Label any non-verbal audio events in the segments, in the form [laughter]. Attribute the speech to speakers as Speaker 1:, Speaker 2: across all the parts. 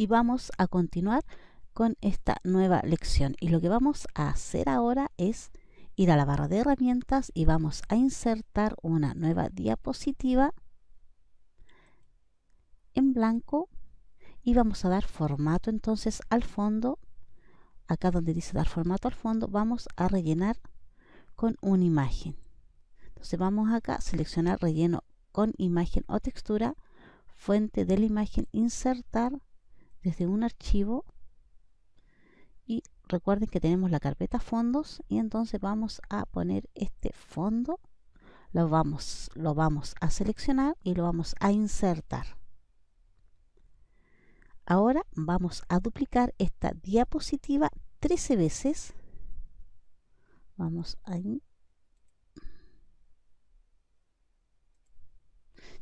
Speaker 1: y vamos a continuar con esta nueva lección. Y lo que vamos a hacer ahora es ir a la barra de herramientas y vamos a insertar una nueva diapositiva en blanco y vamos a dar formato entonces al fondo acá donde dice dar formato al fondo vamos a rellenar con una imagen entonces vamos acá seleccionar relleno con imagen o textura fuente de la imagen insertar desde un archivo y recuerden que tenemos la carpeta fondos y entonces vamos a poner este fondo lo vamos, lo vamos a seleccionar y lo vamos a insertar ahora vamos a duplicar esta diapositiva 13 veces vamos ahí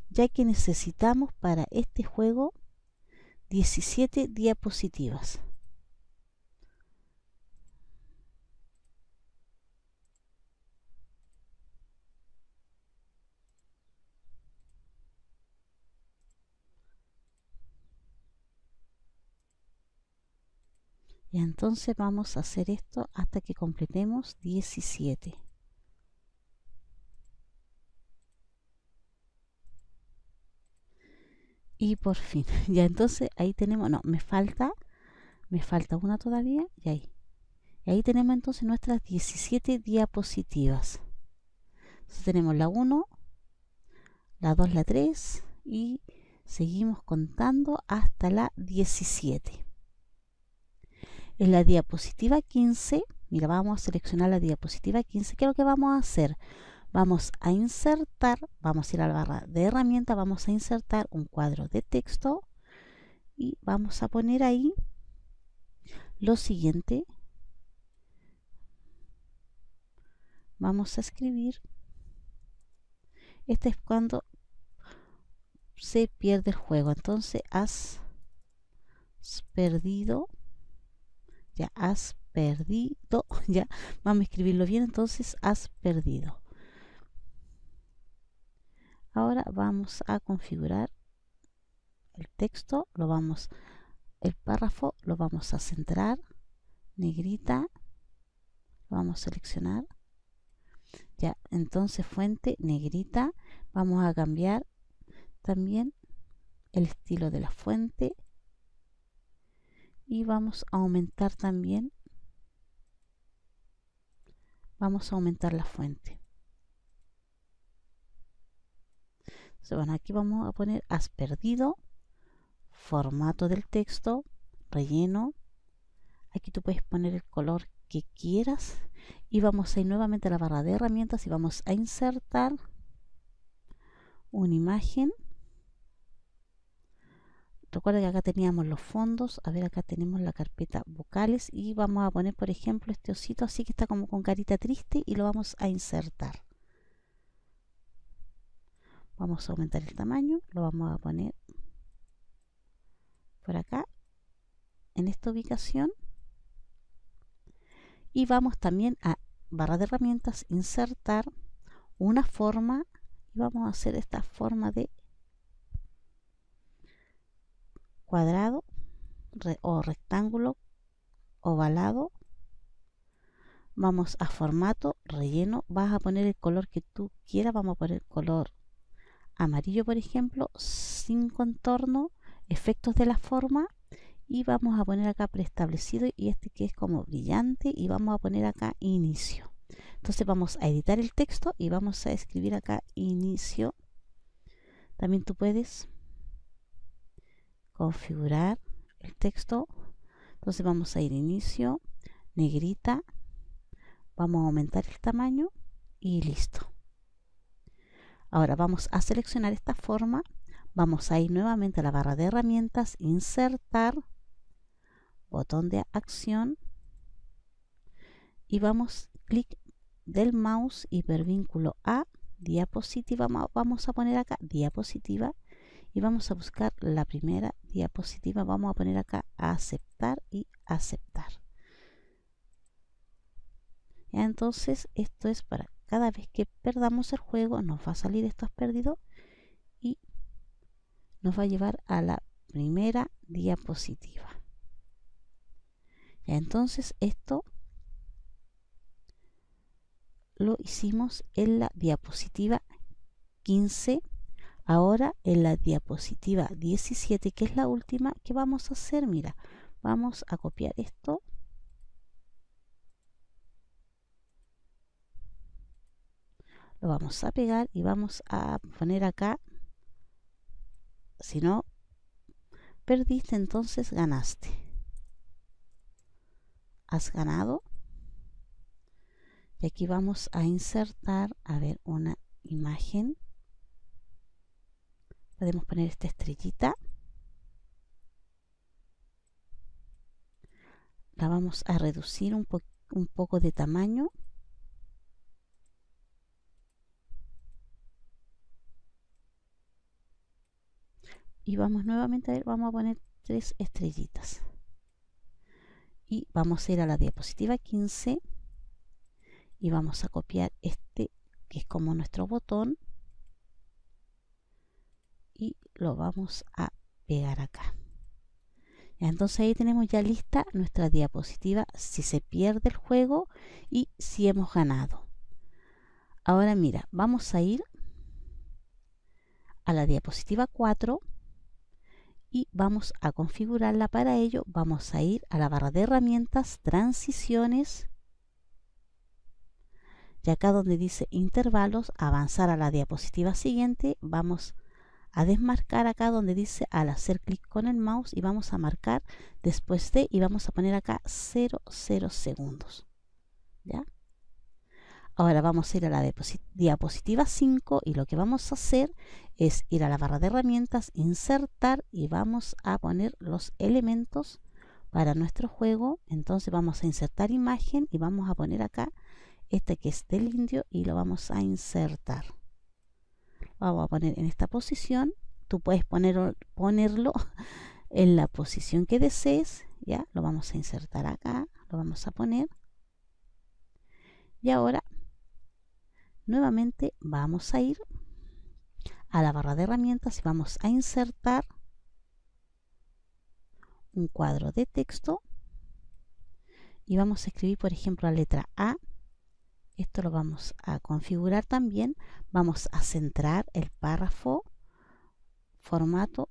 Speaker 1: ya que necesitamos para este juego 17 diapositivas. Y entonces vamos a hacer esto hasta que completemos 17. y por fin [laughs] ya entonces ahí tenemos no me falta me falta una todavía y ahí y ahí tenemos entonces nuestras 17 diapositivas entonces tenemos la 1 la 2 la 3 y seguimos contando hasta la 17 en la diapositiva 15 mira vamos a seleccionar la diapositiva 15 ¿qué es lo que vamos a hacer? vamos a insertar, vamos a ir a la barra de herramientas, vamos a insertar un cuadro de texto y vamos a poner ahí lo siguiente. Vamos a escribir. Este es cuando se pierde el juego. Entonces has perdido. Ya has perdido. [laughs] Ya vamos a escribirlo bien. Entonces has perdido ahora vamos a configurar el texto lo vamos el párrafo lo vamos a centrar negrita vamos a seleccionar ya entonces fuente negrita vamos a cambiar también el estilo de la fuente y vamos a aumentar también vamos a aumentar la fuente van aquí vamos a poner has perdido formato del texto relleno aquí tú puedes poner el color que quieras y vamos a ir nuevamente a la barra de herramientas y vamos a insertar una imagen recuerda que acá teníamos los fondos a ver acá tenemos la carpeta vocales y vamos a poner por ejemplo este osito así que está como con carita triste y lo vamos a insertar vamos a aumentar el tamaño lo vamos a poner por acá en esta ubicación y vamos también a barra de herramientas insertar una forma y vamos a hacer esta forma de cuadrado o rectángulo ovalado vamos a formato relleno vas a poner el color que tú quieras vamos a poner color amarillo, por ejemplo, sin contorno, efectos de la forma y vamos a poner acá preestablecido y este que es como brillante y vamos a poner acá inicio. Entonces vamos a editar el texto y vamos a escribir acá inicio. También tú puedes configurar el texto. Entonces vamos a ir inicio, negrita, vamos a aumentar el tamaño y listo. Ahora vamos a seleccionar esta forma, vamos a ir nuevamente a la barra de herramientas, insertar, botón de acción y vamos clic del mouse hipervínculo a diapositiva, vamos a poner acá diapositiva y vamos a buscar la primera diapositiva, vamos a poner acá aceptar y aceptar. entonces esto es para cada vez que perdamos el juego nos va a salir esto perdidos perdido y nos va a llevar a la primera diapositiva. entonces esto lo hicimos en la diapositiva 15. Ahora en la diapositiva 17, que es la última que vamos a hacer, mira, vamos a copiar esto lo vamos a pegar y vamos a poner acá si no perdiste entonces ganaste has ganado y aquí vamos a insertar a ver una imagen podemos poner esta estrellita la vamos a reducir un, un poco de tamaño y vamos nuevamente a ver, vamos a poner tres estrellitas y vamos a ir a la diapositiva 15 y vamos a copiar este que es como nuestro botón y lo vamos a pegar acá entonces ahí tenemos ya lista nuestra diapositiva si se pierde el juego y si hemos ganado ahora mira vamos a ir a la diapositiva 4 y vamos a configurarla para ello vamos a ir a la barra de herramientas transiciones y acá donde dice intervalos avanzar a la diapositiva siguiente vamos a desmarcar acá donde dice al hacer clic con el mouse y vamos a marcar después de y vamos a poner acá 00 segundos ya Ahora vamos a ir a la diapositiva 5 y lo que vamos a hacer es ir a la barra de herramientas, insertar y vamos a poner los elementos para nuestro juego. Entonces vamos a insertar imagen y vamos a poner acá este que es del indio y lo vamos a insertar. vamos a poner en esta posición. Tú puedes poner, ponerlo [laughs] en la posición que desees. Ya lo vamos a insertar acá, lo vamos a poner. Y ahora nuevamente vamos a ir a la barra de herramientas y vamos a insertar un cuadro de texto y vamos a escribir por ejemplo la letra A esto lo vamos a configurar también vamos a centrar el párrafo formato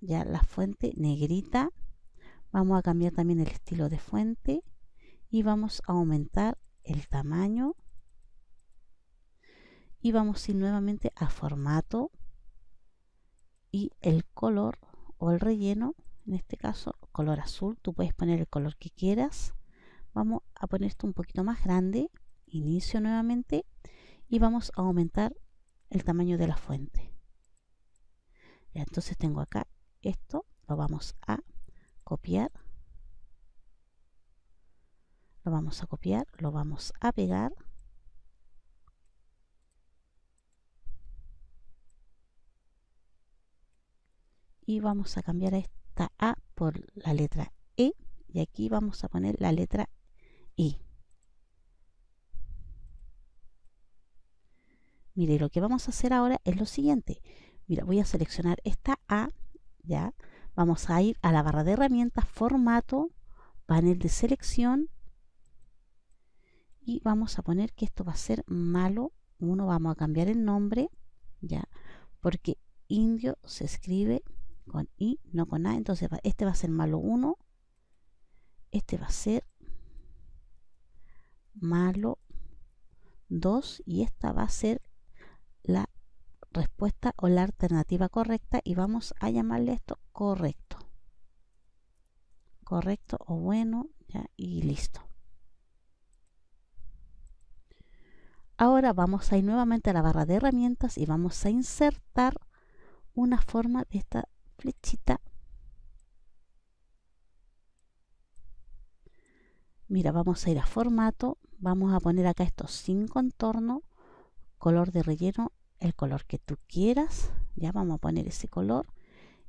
Speaker 1: ya la fuente negrita vamos a cambiar también el estilo de fuente y vamos a aumentar el tamaño y vamos a ir nuevamente a formato y el color o el relleno en este caso color azul tú puedes poner el color que quieras vamos a poner esto un poquito más grande inicio nuevamente y vamos a aumentar el tamaño de la fuente entonces tengo acá esto lo vamos a copiar lo vamos a copiar lo vamos a pegar y vamos a cambiar esta A por la letra E y aquí vamos a poner la letra I. Mire, lo que vamos a hacer ahora es lo siguiente. Mira, voy a seleccionar esta A, ya. Vamos a ir a la barra de herramientas, formato, panel de selección. Y vamos a poner que esto va a ser malo uno Vamos a cambiar el nombre, ya. Porque indio se escribe con I, no con A. Entonces este va a ser malo 1. Este va a ser malo 2. Y esta va a ser la respuesta o la alternativa correcta. Y vamos a llamarle esto correcto. Correcto o bueno. Ya, y listo. Ahora vamos a ir nuevamente a la barra de herramientas y vamos a insertar una forma de esta flechita. Mira, vamos a ir a formato, vamos a poner acá esto sin contorno, color de relleno, el color que tú quieras, ya vamos a poner ese color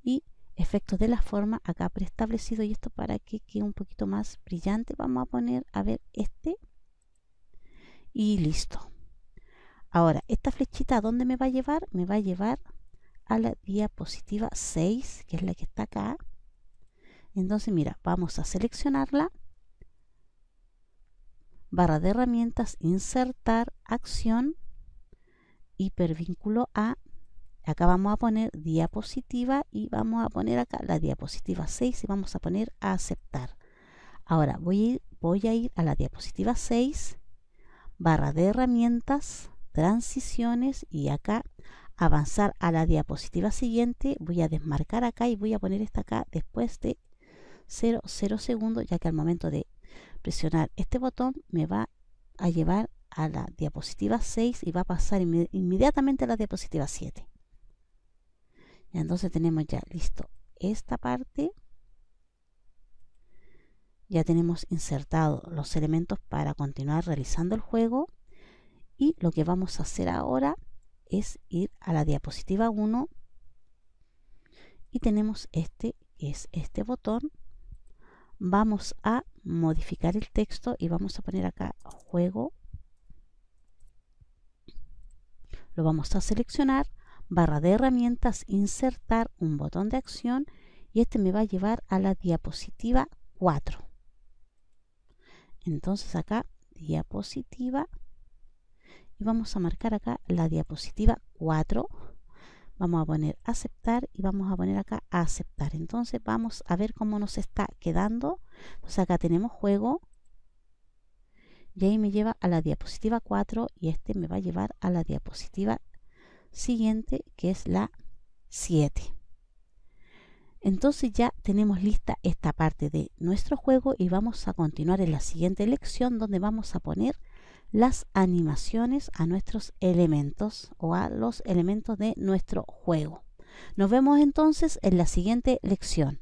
Speaker 1: y efectos de la forma acá preestablecido y esto para que quede un poquito más brillante vamos a poner a ver este y listo ahora esta flechita a dónde me va a llevar me va a llevar a la diapositiva 6, que es la que está acá. Entonces, mira, vamos a seleccionarla. Barra de herramientas, insertar, acción, hipervínculo a. Acá vamos a poner diapositiva y vamos a poner acá la diapositiva 6 y vamos a poner a aceptar. Ahora voy a ir, voy a, ir a la diapositiva 6, barra de herramientas, transiciones y acá avanzar a la diapositiva siguiente, voy a desmarcar acá y voy a poner esta acá después de 0, 0 segundos, ya que al momento de presionar este botón me va a llevar a la diapositiva 6 y va a pasar inmediatamente a la diapositiva 7. Y entonces tenemos ya listo esta parte. Ya tenemos insertados los elementos para continuar realizando el juego. Y lo que vamos a hacer ahora es ir a la diapositiva 1 y tenemos este, que es este botón. Vamos a modificar el texto y vamos a poner acá juego. Lo vamos a seleccionar, barra de herramientas, insertar un botón de acción y este me va a llevar a la diapositiva 4. Entonces acá, diapositiva y vamos a marcar acá la diapositiva 4 vamos a poner aceptar y vamos a poner acá aceptar entonces vamos a ver cómo nos está quedando pues acá tenemos juego y ahí me lleva a la diapositiva 4 y este me va a llevar a la diapositiva siguiente que es la 7 entonces ya tenemos lista esta parte de nuestro juego y vamos a continuar en la siguiente lección donde vamos a poner las animaciones a nuestros elementos o a los elementos de nuestro juego. Nos vemos entonces en la siguiente lección.